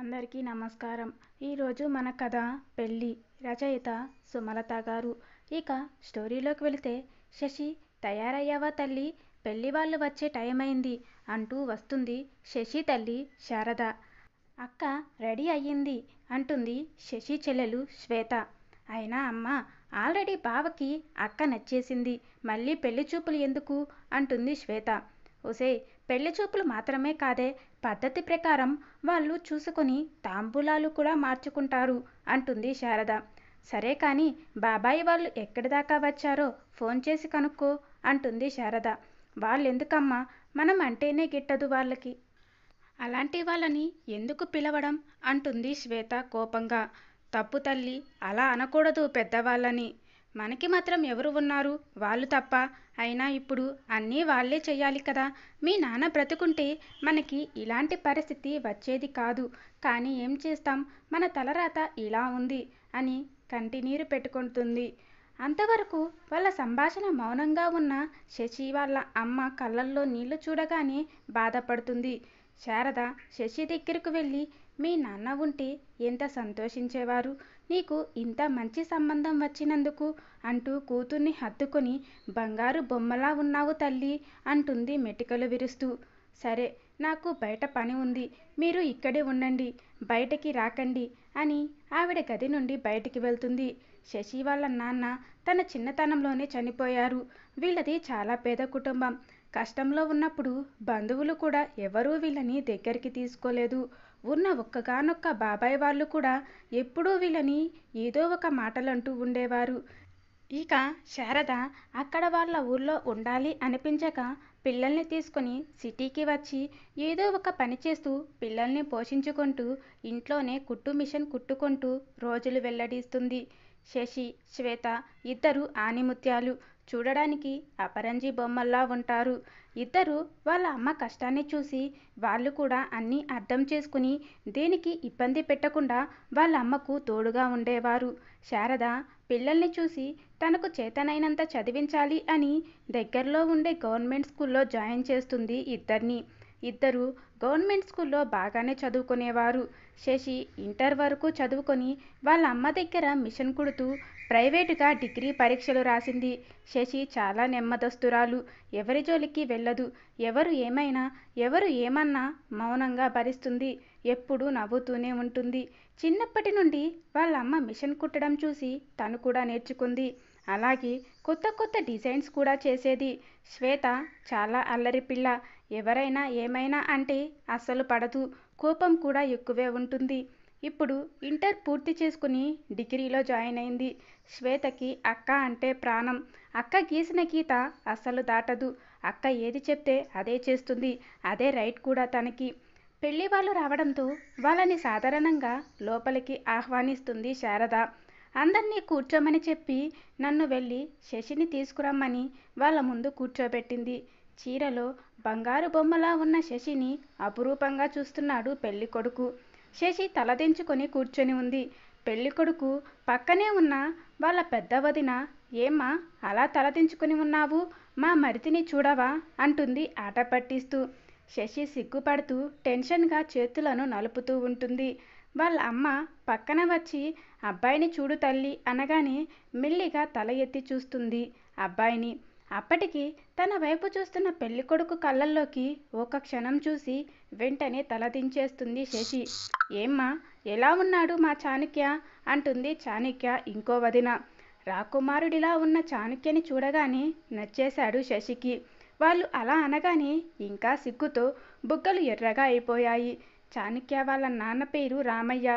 అందరికీ నమస్కారం ఈరోజు మన కథ పెళ్ళి రచయిత సుమలత గారు ఇక స్టోరీలోకి వెళితే శశి తయారయ్యావా తల్లి పెళ్ళి వాళ్ళు వచ్చే టైం అయింది అంటూ వస్తుంది శశి తల్లి శారద అక్క రెడీ అయ్యింది అంటుంది శశి చెల్లెలు శ్వేత అయినా అమ్మ ఆల్రెడీ బావకి అక్క నచ్చేసింది మళ్ళీ పెళ్లి చూపులు ఎందుకు అంటుంది శ్వేత ఒసే పెళ్లి చూపులు మాత్రమే కాదే పద్ధతి ప్రకారం వాళ్ళు చూసుకొని తాంబూలాలు కూడా మార్చుకుంటారు అంటుంది శారద సరే కానీ బాబాయి వాళ్ళు ఎక్కడిదాకా వచ్చారో ఫోన్ చేసి కనుక్కో అంటుంది శారద వాళ్ళెందుకమ్మా మనం అంటేనే గిట్టదు వాళ్ళకి అలాంటి వాళ్ళని ఎందుకు పిలవడం అంటుంది శ్వేత కోపంగా తప్పు తల్లి అలా అనకూడదు పెద్దవాళ్ళని మనకి మాత్రం ఎవరు ఉన్నారు వాళ్ళు తప్ప అయినా ఇప్పుడు అన్నీ వాళ్ళే చేయాలి కదా మీ నాన్న బ్రతుకుంటే మనకి ఇలాంటి పరిస్థితి వచ్చేది కాదు కానీ ఏం చేస్తాం మన తలరాత ఇలా ఉంది అని కంటినీరు పెట్టుకుంటుంది అంతవరకు వాళ్ళ సంభాషణ మౌనంగా ఉన్న శశి వాళ్ళ అమ్మ కళ్ళల్లో నీళ్లు చూడగానే బాధపడుతుంది శారద శశి దగ్గరకు వెళ్ళి మీ నాన్న ఉంటే ఎంత సంతోషించేవారు నీకు ఇంత మంచి సంబంధం వచ్చినందుకు అంటూ కూతుర్ని హత్తుకొని బంగారు బొమ్మలా ఉన్నావు తల్లి అంటుంది మెటికలు విరుస్తూ సరే నాకు బయట పని ఉంది మీరు ఇక్కడే ఉండండి బయటకి రాకండి అని ఆవిడ గది నుండి బయటికి వెళ్తుంది శశి వాళ్ళ నాన్న తన చిన్నతనంలోనే చనిపోయారు వీళ్ళది చాలా పేద కుటుంబం కష్టంలో ఉన్నప్పుడు బంధువులు కూడా ఎవరూ వీళ్ళని దగ్గరికి తీసుకోలేదు ఉన్న ఒక్కగానొక్క బాబాయ్ వాళ్ళు కూడా ఎప్పుడూ వీళ్ళని ఏదో ఒక మాటలంటూ ఉండేవారు ఇక శారద అక్కడ వాళ్ళ ఊర్లో ఉండాలి అనిపించక పిల్లల్ని తీసుకుని సిటీకి వచ్చి ఏదో ఒక పని చేస్తూ పిల్లల్ని పోషించుకుంటూ ఇంట్లోనే కుట్టు మిషన్ కుట్టుకుంటూ రోజులు వెల్లడిస్తుంది శశి శ్వేత ఇద్దరు ఆనిముత్యాలు చూడడానికి అపరంజి బొమ్మల్లా ఉంటారు ఇద్దరు వాళ్ళ అమ్మ కష్టాన్ని చూసి వాళ్ళు కూడా అన్నీ అర్థం చేసుకుని దేనికి ఇబ్బంది పెట్టకుండా వాళ్ళ అమ్మకు తోడుగా ఉండేవారు శారద పిల్లల్ని చూసి తనకు చేతనైనంత చదివించాలి అని దగ్గరలో ఉండే గవర్నమెంట్ స్కూల్లో జాయిన్ చేస్తుంది ఇద్దరిని ఇద్దరూ గవర్నమెంట్ స్కూల్లో బాగానే చదువుకునేవారు శశి ఇంటర్ వరకు చదువుకొని వాళ్ళ అమ్మ దగ్గర మిషన్ కుడుతూ ప్రైవేటుగా డిగ్రీ పరీక్షలు రాసింది శశి చాలా నెమ్మదస్తురాలు ఎవరి జోలికి వెళ్ళదు ఎవరు ఏమైనా ఎవరు ఏమన్నా మౌనంగా భరిస్తుంది ఎప్పుడూ నవ్వుతూనే ఉంటుంది చిన్నప్పటి నుండి వాళ్ళ అమ్మ మిషన్ కుట్టడం చూసి తను కూడా నేర్చుకుంది అలాగే కొత్త కొత్త డిజైన్స్ కూడా చేసేది శ్వేత చాలా అల్లరి పిల్ల ఎవరైనా ఏమైనా అంటే అస్సలు పడదు కోపం కూడా ఎక్కువే ఉంటుంది ఇప్పుడు ఇంటర్ పూర్తి చేసుకుని డిగ్రీలో జాయిన్ అయింది శ్వేతకి అక్క అంటే ప్రాణం అక్క గీసిన గీత అస్సలు దాటదు అక్క ఏది చెప్తే అదే చేస్తుంది అదే రైట్ కూడా తనకి పెళ్లి వాళ్ళు రావడంతో వాళ్ళని సాధారణంగా లోపలికి ఆహ్వానిస్తుంది శారద అందరినీ కూర్చోమని చెప్పి నన్ను వెళ్ళి శశిని తీసుకురమ్మని వాళ్ళ ముందు కూర్చోబెట్టింది చీరలో బంగారు బొమ్మలా ఉన్న శశిని అపురూపంగా చూస్తున్నాడు పెళ్ళికొడుకు శశి తలదించుకొని కూర్చొని ఉంది పెళ్ళికొడుకు పక్కనే ఉన్న వాళ్ళ పెద్ద వదిన ఏమ్మా అలా తలదించుకుని ఉన్నావు మా మరితిని చూడవా అంటుంది ఆట పట్టిస్తూ శశి సిగ్గుపడుతూ టెన్షన్గా చేతులను నలుపుతూ ఉంటుంది వాళ్ళ అమ్మ పక్కన వచ్చి అబ్బాయిని చూడు తల్లి అనగానే మెల్లిగా తల ఎత్తి చూస్తుంది అబ్బాయిని అప్పటికి తన వైపు చూస్తున్న పెళ్ళికొడుకు కళ్ళల్లోకి ఒక క్షణం చూసి వెంటనే తలదించేస్తుంది శశి ఏమ్మా ఎలా ఉన్నాడు మా చాణక్య అంటుంది చాణక్య ఇంకో వదిన రాకుమారుడిలా ఉన్న చాణక్యని చూడగానే నచ్చేశాడు శశికి వాళ్ళు అలా అనగానే ఇంకా సిగ్గుతో బుగ్గలు ఎర్రగా అయిపోయాయి చాణక్య వాళ్ళ నాన్న పేరు రామయ్య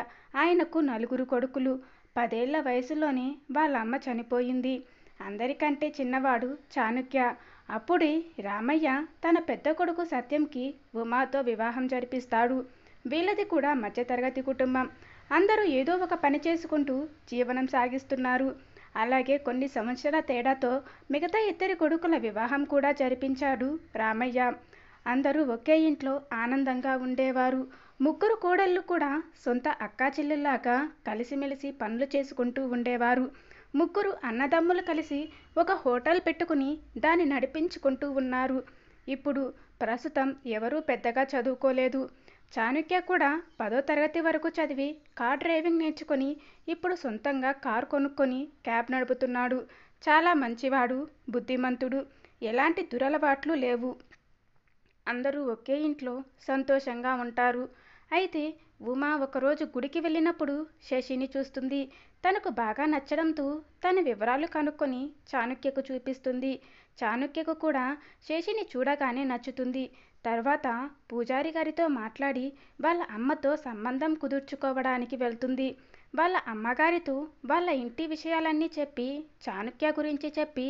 ఆయనకు నలుగురు కొడుకులు పదేళ్ల వయసులోనే వాళ్ళ అమ్మ చనిపోయింది అందరికంటే చిన్నవాడు చాణుక్య అప్పుడే రామయ్య తన పెద్ద కొడుకు సత్యంకి ఉమాతో వివాహం జరిపిస్తాడు వీళ్ళది కూడా మధ్యతరగతి కుటుంబం అందరూ ఏదో ఒక పని చేసుకుంటూ జీవనం సాగిస్తున్నారు అలాగే కొన్ని సంవత్సరాల తేడాతో మిగతా ఇద్దరి కొడుకుల వివాహం కూడా జరిపించాడు రామయ్య అందరూ ఒకే ఇంట్లో ఆనందంగా ఉండేవారు ముగ్గురు కోడళ్ళు కూడా సొంత అక్కా చెల్లెల్లాగా కలిసిమెలిసి పనులు చేసుకుంటూ ఉండేవారు ముగ్గురు అన్నదమ్ములు కలిసి ఒక హోటల్ పెట్టుకుని దాన్ని నడిపించుకుంటూ ఉన్నారు ఇప్పుడు ప్రస్తుతం ఎవరూ పెద్దగా చదువుకోలేదు చాణుక్య కూడా పదో తరగతి వరకు చదివి కార్ డ్రైవింగ్ నేర్చుకొని ఇప్పుడు సొంతంగా కార్ కొనుక్కొని క్యాబ్ నడుపుతున్నాడు చాలా మంచివాడు బుద్ధిమంతుడు ఎలాంటి దురలవాట్లు లేవు అందరూ ఒకే ఇంట్లో సంతోషంగా ఉంటారు అయితే ఉమా ఒకరోజు గుడికి వెళ్ళినప్పుడు శశిని చూస్తుంది తనకు బాగా నచ్చడంతో తన వివరాలు కనుక్కొని చాణుక్యకు చూపిస్తుంది చాణుక్యకు కూడా శశిని చూడగానే నచ్చుతుంది తర్వాత పూజారి గారితో మాట్లాడి వాళ్ళ అమ్మతో సంబంధం కుదుర్చుకోవడానికి వెళ్తుంది వాళ్ళ అమ్మగారితో వాళ్ళ ఇంటి విషయాలన్నీ చెప్పి చాణుక్య గురించి చెప్పి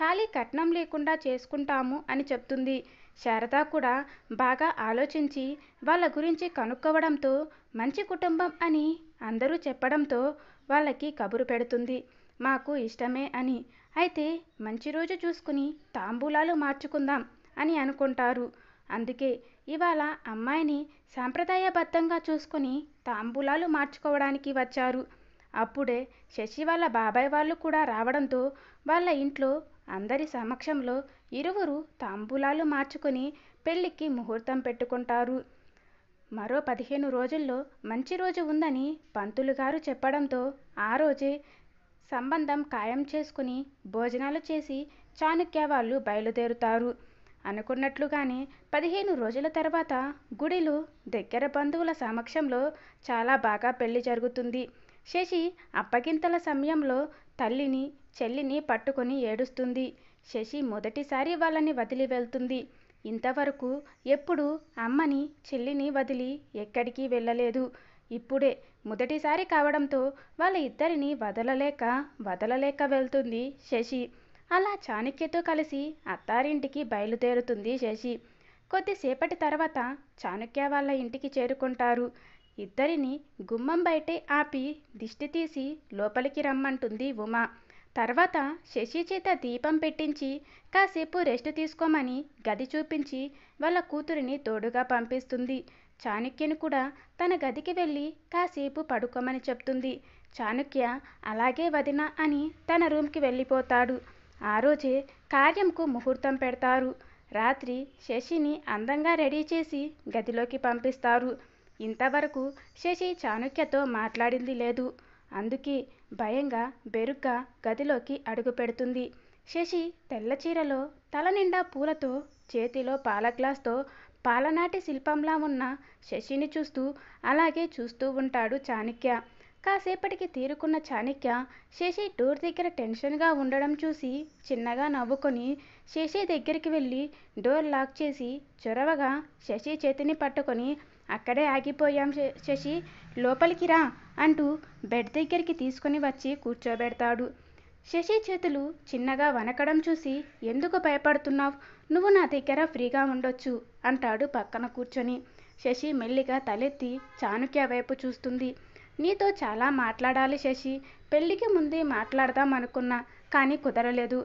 ఖాళీ కట్నం లేకుండా చేసుకుంటాము అని చెప్తుంది శారద కూడా బాగా ఆలోచించి వాళ్ళ గురించి కనుక్కోవడంతో మంచి కుటుంబం అని అందరూ చెప్పడంతో వాళ్ళకి కబురు పెడుతుంది మాకు ఇష్టమే అని అయితే మంచి రోజు చూసుకుని తాంబూలాలు మార్చుకుందాం అని అనుకుంటారు అందుకే ఇవాళ అమ్మాయిని సాంప్రదాయబద్ధంగా చూసుకుని తాంబూలాలు మార్చుకోవడానికి వచ్చారు అప్పుడే శశి వాళ్ళ బాబాయ్ వాళ్ళు కూడా రావడంతో వాళ్ళ ఇంట్లో అందరి సమక్షంలో ఇరువురు తాంబూలాలు మార్చుకుని పెళ్ళికి ముహూర్తం పెట్టుకుంటారు మరో పదిహేను రోజుల్లో మంచి రోజు ఉందని పంతులు గారు చెప్పడంతో ఆ రోజే సంబంధం ఖాయం చేసుకుని భోజనాలు చేసి చాణుక్య వాళ్ళు బయలుదేరుతారు అనుకున్నట్లుగానే పదిహేను రోజుల తర్వాత గుడిలు దగ్గర బంధువుల సమక్షంలో చాలా బాగా పెళ్లి జరుగుతుంది శశి అప్పగింతల సమయంలో తల్లిని చెల్లిని పట్టుకొని ఏడుస్తుంది శశి మొదటిసారి వాళ్ళని వదిలి వెళ్తుంది ఇంతవరకు ఎప్పుడు అమ్మని చెల్లిని వదిలి ఎక్కడికి వెళ్ళలేదు ఇప్పుడే మొదటిసారి కావడంతో వాళ్ళ ఇద్దరిని వదలలేక వదలలేక వెళ్తుంది శశి అలా చాణక్యతో కలిసి అత్తారింటికి బయలుదేరుతుంది శశి కొద్దిసేపటి తర్వాత చాణక్య వాళ్ళ ఇంటికి చేరుకుంటారు ఇద్దరిని గుమ్మం బయటే ఆపి దిష్టి తీసి లోపలికి రమ్మంటుంది ఉమా తర్వాత శశి చేత దీపం పెట్టించి కాసేపు రెస్ట్ తీసుకోమని గది చూపించి వాళ్ళ కూతురిని తోడుగా పంపిస్తుంది చాణుక్యను కూడా తన గదికి వెళ్ళి కాసేపు పడుకోమని చెప్తుంది చాణుక్య అలాగే వదిన అని తన రూమ్కి వెళ్ళిపోతాడు ఆ రోజే కార్యంకు ముహూర్తం పెడతారు రాత్రి శశిని అందంగా రెడీ చేసి గదిలోకి పంపిస్తారు ఇంతవరకు శశి చాణుక్యతో మాట్లాడింది లేదు అందుకే భయంగా బెరుగ్గా గదిలోకి అడుగుపెడుతుంది శశి తెల్లచీరలో తల నిండా పూలతో చేతిలో పాల గ్లాస్తో పాలనాటి శిల్పంలా ఉన్న శశిని చూస్తూ అలాగే చూస్తూ ఉంటాడు చాణక్య కాసేపటికి తీరుకున్న చాణక్య శశి డోర్ దగ్గర టెన్షన్గా ఉండడం చూసి చిన్నగా నవ్వుకొని శశి దగ్గరికి వెళ్ళి డోర్ లాక్ చేసి చొరవగా శశి చేతిని పట్టుకొని అక్కడే ఆగిపోయాం శశి లోపలికి రా అంటూ బెడ్ దగ్గరికి తీసుకొని వచ్చి కూర్చోబెడతాడు శశి చేతులు చిన్నగా వనకడం చూసి ఎందుకు భయపడుతున్నావు నువ్వు నా దగ్గర ఫ్రీగా ఉండొచ్చు అంటాడు పక్కన కూర్చొని శశి మెల్లిగా తలెత్తి చాణుక్య వైపు చూస్తుంది నీతో చాలా మాట్లాడాలి శశి పెళ్ళికి ముందే మాట్లాడదాం అనుకున్నా కానీ కుదరలేదు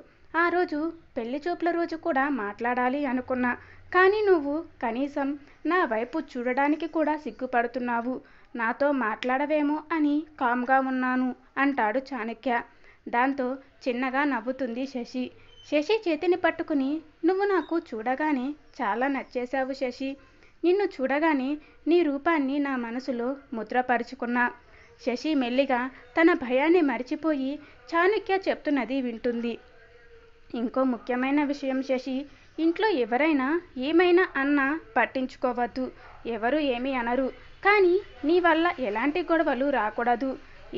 ఆ రోజు పెళ్లి చూపుల రోజు కూడా మాట్లాడాలి అనుకున్నా కానీ నువ్వు కనీసం నా వైపు చూడడానికి కూడా సిగ్గుపడుతున్నావు నాతో మాట్లాడవేమో అని కామ్గా ఉన్నాను అంటాడు చాణక్య దాంతో చిన్నగా నవ్వుతుంది శశి శశి చేతిని పట్టుకుని నువ్వు నాకు చూడగానే చాలా నచ్చేశావు శశి నిన్ను చూడగానే నీ రూపాన్ని నా మనసులో ముద్రపరుచుకున్నా శశి మెల్లిగా తన భయాన్ని మరిచిపోయి చాణక్య చెప్తున్నది వింటుంది ఇంకో ముఖ్యమైన విషయం శశి ఇంట్లో ఎవరైనా ఏమైనా అన్నా పట్టించుకోవద్దు ఎవరు ఏమీ అనరు కానీ నీ వల్ల ఎలాంటి గొడవలు రాకూడదు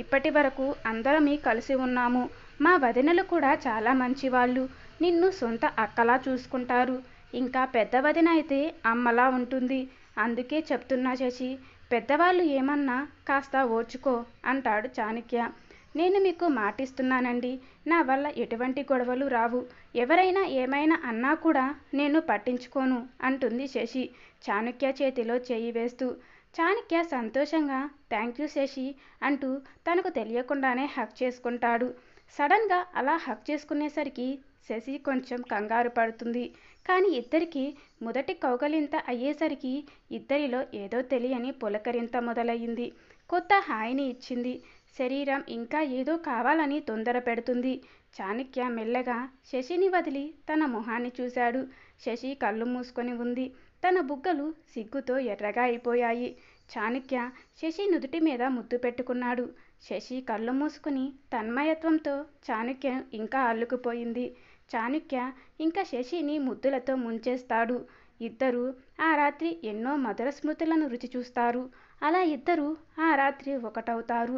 ఇప్పటి వరకు అందరమీ కలిసి ఉన్నాము మా వదినలు కూడా చాలా మంచివాళ్ళు నిన్ను సొంత అక్కలా చూసుకుంటారు ఇంకా పెద్ద వదిన అయితే అమ్మలా ఉంటుంది అందుకే చెప్తున్నా శశి పెద్దవాళ్ళు ఏమన్నా కాస్త ఓర్చుకో అంటాడు చాణక్య నేను మీకు మాటిస్తున్నానండి నా వల్ల ఎటువంటి గొడవలు రావు ఎవరైనా ఏమైనా అన్నా కూడా నేను పట్టించుకోను అంటుంది శశి చాణక్య చేతిలో చేయి వేస్తూ చాణక్య సంతోషంగా థ్యాంక్ యూ శశి అంటూ తనకు తెలియకుండానే హక్ చేసుకుంటాడు సడన్గా అలా హక్ చేసుకునేసరికి శశి కొంచెం కంగారు పడుతుంది కానీ ఇద్దరికి మొదటి కౌగలింత అయ్యేసరికి ఇద్దరిలో ఏదో తెలియని పులకరింత మొదలయ్యింది కొత్త హాయిని ఇచ్చింది శరీరం ఇంకా ఏదో కావాలని తొందర పెడుతుంది చాణక్య మెల్లగా శశిని వదిలి తన మొహాన్ని చూశాడు శశి కళ్ళు మూసుకొని ఉంది తన బుగ్గలు సిగ్గుతో ఎర్రగా అయిపోయాయి చాణక్య శశి నుదుటి మీద ముద్దు పెట్టుకున్నాడు శశి కళ్ళు మూసుకుని తన్మయత్వంతో చాణక్యం ఇంకా అల్లుకుపోయింది చాణుక్య ఇంకా శశిని ముద్దులతో ముంచేస్తాడు ఇద్దరు ఆ రాత్రి ఎన్నో మధుర స్మృతులను రుచి చూస్తారు అలా ఇద్దరు ఆ రాత్రి ఒకటవుతారు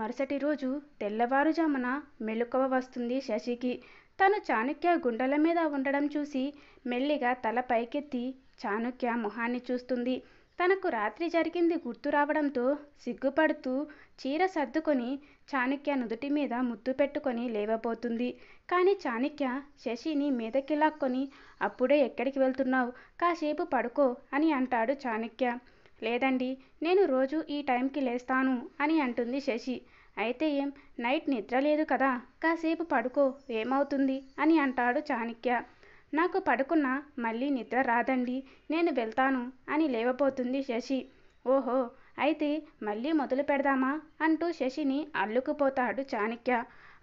మరుసటి రోజు తెల్లవారుజామున మెలుకవ వస్తుంది శశికి తను చాణుక్య గుండెల మీద ఉండడం చూసి మెల్లిగా తల పైకెత్తి చాణుక్య మొహాన్ని చూస్తుంది తనకు రాత్రి జరిగింది గుర్తు రావడంతో సిగ్గుపడుతూ చీర సర్దుకొని చాణక్య నుదుటి మీద ముద్దు పెట్టుకొని లేవబోతుంది కానీ చాణక్య శశిని మీదకి లాక్కొని అప్పుడే ఎక్కడికి వెళ్తున్నావు కాసేపు పడుకో అని అంటాడు చాణక్య లేదండి నేను రోజు ఈ టైంకి లేస్తాను అని అంటుంది శశి అయితే ఏం నైట్ నిద్ర లేదు కదా కాసేపు పడుకో ఏమవుతుంది అని అంటాడు చాణక్య నాకు పడుకున్న మళ్ళీ నిద్ర రాదండి నేను వెళ్తాను అని లేవబోతుంది శశి ఓహో అయితే మళ్ళీ మొదలు పెడదామా అంటూ శశిని అల్లుకుపోతాడు చాణక్య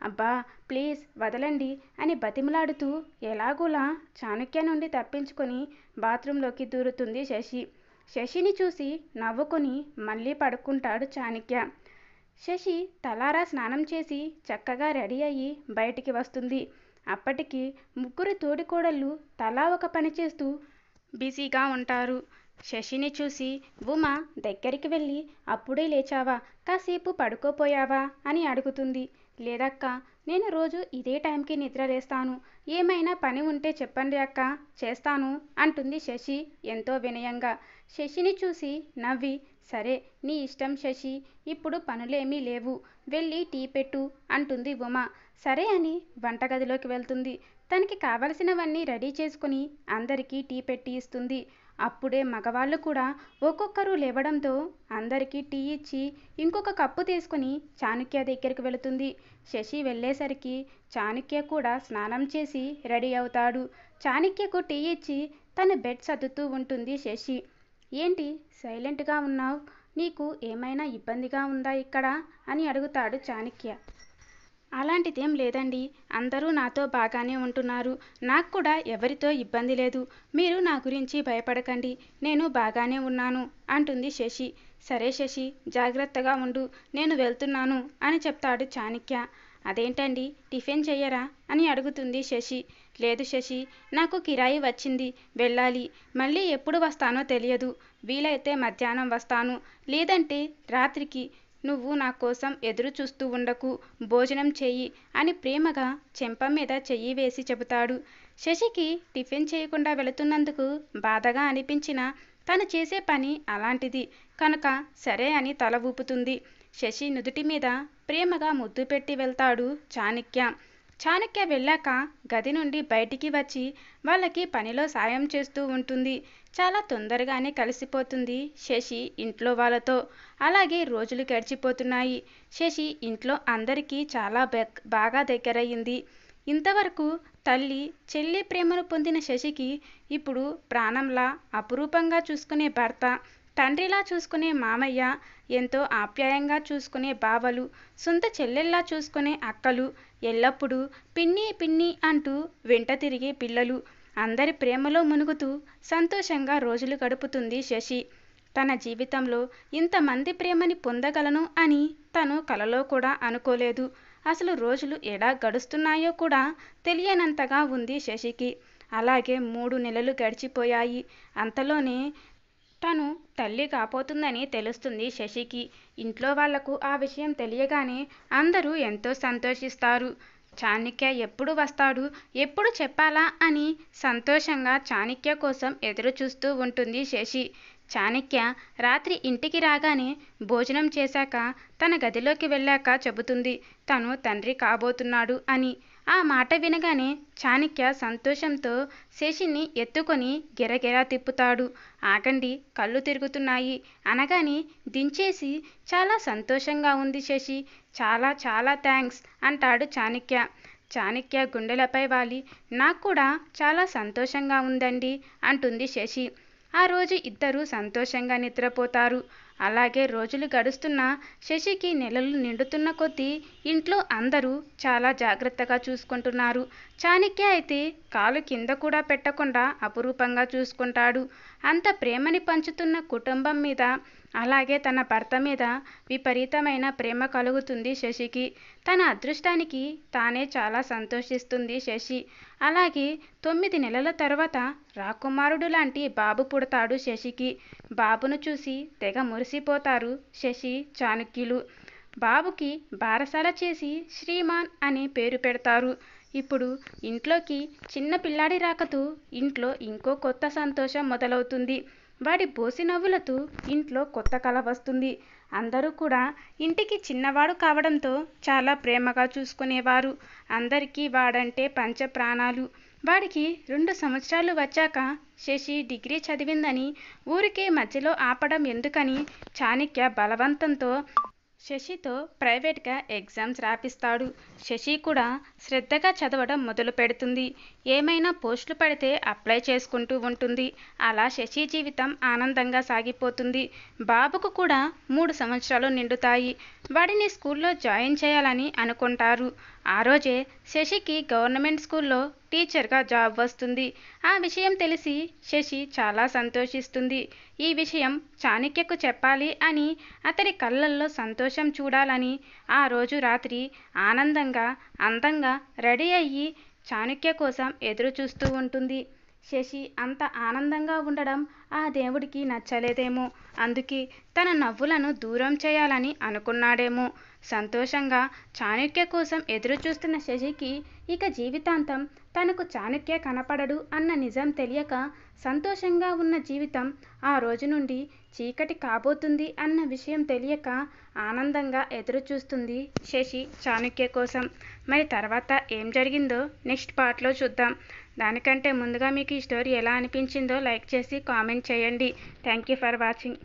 అబ్బా ప్లీజ్ వదలండి అని బతిమలాడుతూ ఎలాగోలా చాణక్య నుండి తప్పించుకొని బాత్రూంలోకి దూరుతుంది శశి శశిని చూసి నవ్వుకొని మళ్ళీ పడుకుంటాడు చాణక్య శశి తలారా స్నానం చేసి చక్కగా రెడీ అయ్యి బయటికి వస్తుంది అప్పటికి ముగ్గురు తోడికోడళ్ళు తలా ఒక పని చేస్తూ బిజీగా ఉంటారు శశిని చూసి ఉమ దగ్గరికి వెళ్ళి అప్పుడే లేచావా కాసేపు పడుకోపోయావా అని అడుగుతుంది లేదక్క నేను రోజు ఇదే టైంకి నిద్ర లేస్తాను ఏమైనా పని ఉంటే చెప్పండి అక్క చేస్తాను అంటుంది శశి ఎంతో వినయంగా శశిని చూసి నవ్వి సరే నీ ఇష్టం శశి ఇప్పుడు పనులేమీ లేవు వెళ్ళి టీ పెట్టు అంటుంది ఉమ సరే అని వంటగదిలోకి వెళ్తుంది తనకి కావలసినవన్నీ రెడీ చేసుకుని అందరికీ టీ పెట్టి ఇస్తుంది అప్పుడే మగవాళ్ళు కూడా ఒక్కొక్కరు లేవడంతో అందరికీ టీ ఇచ్చి ఇంకొక కప్పు తీసుకుని చాణుక్య దగ్గరికి వెళుతుంది శశి వెళ్ళేసరికి చాణుక్య కూడా స్నానం చేసి రెడీ అవుతాడు చాణుక్యకు టీ ఇచ్చి తన బెడ్ సర్దుతూ ఉంటుంది శశి ఏంటి సైలెంట్గా ఉన్నావు నీకు ఏమైనా ఇబ్బందిగా ఉందా ఇక్కడ అని అడుగుతాడు చాణుక్య అలాంటిదేం లేదండి అందరూ నాతో బాగానే ఉంటున్నారు నాకు కూడా ఎవరితో ఇబ్బంది లేదు మీరు నా గురించి భయపడకండి నేను బాగానే ఉన్నాను అంటుంది శశి సరే శశి జాగ్రత్తగా ఉండు నేను వెళ్తున్నాను అని చెప్తాడు చాణిక్య అదేంటండి టిఫిన్ చెయ్యరా అని అడుగుతుంది శశి లేదు శశి నాకు కిరాయి వచ్చింది వెళ్ళాలి మళ్ళీ ఎప్పుడు వస్తానో తెలియదు వీలైతే మధ్యాహ్నం వస్తాను లేదంటే రాత్రికి నువ్వు నా కోసం ఎదురు చూస్తూ ఉండకు భోజనం చెయ్యి అని ప్రేమగా చెంప మీద చెయ్యి వేసి చెబుతాడు శశికి టిఫిన్ చేయకుండా వెళుతున్నందుకు బాధగా అనిపించిన తను చేసే పని అలాంటిది కనుక సరే అని తల ఊపుతుంది శశి నుదుటి మీద ప్రేమగా ముద్దు పెట్టి వెళ్తాడు చాణక్య చాణక్య వెళ్ళాక గది నుండి బయటికి వచ్చి వాళ్ళకి పనిలో సాయం చేస్తూ ఉంటుంది చాలా తొందరగానే కలిసిపోతుంది శశి ఇంట్లో వాళ్ళతో అలాగే రోజులు గడిచిపోతున్నాయి శశి ఇంట్లో అందరికీ చాలా బాగా దగ్గరయ్యింది ఇంతవరకు తల్లి చెల్లి ప్రేమను పొందిన శశికి ఇప్పుడు ప్రాణంలా అపురూపంగా చూసుకునే భర్త తండ్రిలా చూసుకునే మామయ్య ఎంతో ఆప్యాయంగా చూసుకునే బావలు సొంత చెల్లెల్లా చూసుకునే అక్కలు ఎల్లప్పుడూ పిన్ని పిన్ని అంటూ వెంట తిరిగే పిల్లలు అందరి ప్రేమలో మునుగుతూ సంతోషంగా రోజులు గడుపుతుంది శశి తన జీవితంలో ఇంతమంది ప్రేమని పొందగలను అని తను కలలో కూడా అనుకోలేదు అసలు రోజులు ఎలా గడుస్తున్నాయో కూడా తెలియనంతగా ఉంది శశికి అలాగే మూడు నెలలు గడిచిపోయాయి అంతలోనే తను తల్లి కాపోతుందని తెలుస్తుంది శశికి ఇంట్లో వాళ్లకు ఆ విషయం తెలియగానే అందరూ ఎంతో సంతోషిస్తారు చాణక్య ఎప్పుడు వస్తాడు ఎప్పుడు చెప్పాలా అని సంతోషంగా చాణిక్య కోసం ఎదురుచూస్తూ ఉంటుంది శశి చాణక్య రాత్రి ఇంటికి రాగానే భోజనం చేశాక తన గదిలోకి వెళ్ళాక చెబుతుంది తను తండ్రి కాబోతున్నాడు అని ఆ మాట వినగానే చాణక్య సంతోషంతో శేషిని ఎత్తుకొని గిరగిరా తిప్పుతాడు ఆగండి కళ్ళు తిరుగుతున్నాయి అనగానే దించేసి చాలా సంతోషంగా ఉంది శశి చాలా చాలా థ్యాంక్స్ అంటాడు చాణక్య చాణక్య గుండెలపై వాలి నాకు కూడా చాలా సంతోషంగా ఉందండి అంటుంది శశి ఆ రోజు ఇద్దరూ సంతోషంగా నిద్రపోతారు అలాగే రోజులు గడుస్తున్న శశికి నెలలు నిండుతున్న కొద్దీ ఇంట్లో అందరూ చాలా జాగ్రత్తగా చూసుకుంటున్నారు చాణక్య అయితే కాలు కింద కూడా పెట్టకుండా అపురూపంగా చూసుకుంటాడు అంత ప్రేమని పంచుతున్న కుటుంబం మీద అలాగే తన భర్త మీద విపరీతమైన ప్రేమ కలుగుతుంది శశికి తన అదృష్టానికి తానే చాలా సంతోషిస్తుంది శశి అలాగే తొమ్మిది నెలల తర్వాత రాకుమారుడు లాంటి బాబు పుడతాడు శశికి బాబును చూసి తెగ మురిసిపోతారు శశి చాణుక్యులు బాబుకి బారసాల చేసి శ్రీమాన్ అనే పేరు పెడతారు ఇప్పుడు ఇంట్లోకి చిన్న పిల్లాడి రాకతో ఇంట్లో ఇంకో కొత్త సంతోషం మొదలవుతుంది వాడి బోసి నవ్వులతో ఇంట్లో కొత్త కళ వస్తుంది అందరూ కూడా ఇంటికి చిన్నవాడు కావడంతో చాలా ప్రేమగా చూసుకునేవారు అందరికీ వాడంటే పంచ ప్రాణాలు వాడికి రెండు సంవత్సరాలు వచ్చాక శశి డిగ్రీ చదివిందని ఊరికే మధ్యలో ఆపడం ఎందుకని చాణక్య బలవంతంతో శశితో ప్రైవేట్గా ఎగ్జామ్స్ రాపిస్తాడు శశి కూడా శ్రద్ధగా చదవడం మొదలు పెడుతుంది ఏమైనా పోస్టులు పడితే అప్లై చేసుకుంటూ ఉంటుంది అలా శశి జీవితం ఆనందంగా సాగిపోతుంది బాబుకు కూడా మూడు సంవత్సరాలు నిండుతాయి వాడిని స్కూల్లో జాయిన్ చేయాలని అనుకుంటారు ఆ రోజే శశికి గవర్నమెంట్ స్కూల్లో టీచర్గా జాబ్ వస్తుంది ఆ విషయం తెలిసి శశి చాలా సంతోషిస్తుంది ఈ విషయం చాణక్యకు చెప్పాలి అని అతని కళ్ళల్లో సంతోషం చూడాలని ఆ రోజు రాత్రి ఆనందంగా అందంగా రెడీ అయ్యి చాణుక్య కోసం ఎదురు చూస్తూ ఉంటుంది శశి అంత ఆనందంగా ఉండడం ఆ దేవుడికి నచ్చలేదేమో అందుకే తన నవ్వులను దూరం చేయాలని అనుకున్నాడేమో సంతోషంగా చాణుక్య కోసం ఎదురు చూస్తున్న శశికి ఇక జీవితాంతం తనకు చాణుక్య కనపడడు అన్న నిజం తెలియక సంతోషంగా ఉన్న జీవితం ఆ రోజు నుండి చీకటి కాబోతుంది అన్న విషయం తెలియక ఆనందంగా ఎదురు చూస్తుంది శశి చాణుక్య కోసం మరి తర్వాత ఏం జరిగిందో నెక్స్ట్ పార్ట్లో చూద్దాం దానికంటే ముందుగా మీకు ఈ స్టోరీ ఎలా అనిపించిందో లైక్ చేసి కామెంట్ చేయండి థ్యాంక్ యూ ఫర్ వాచింగ్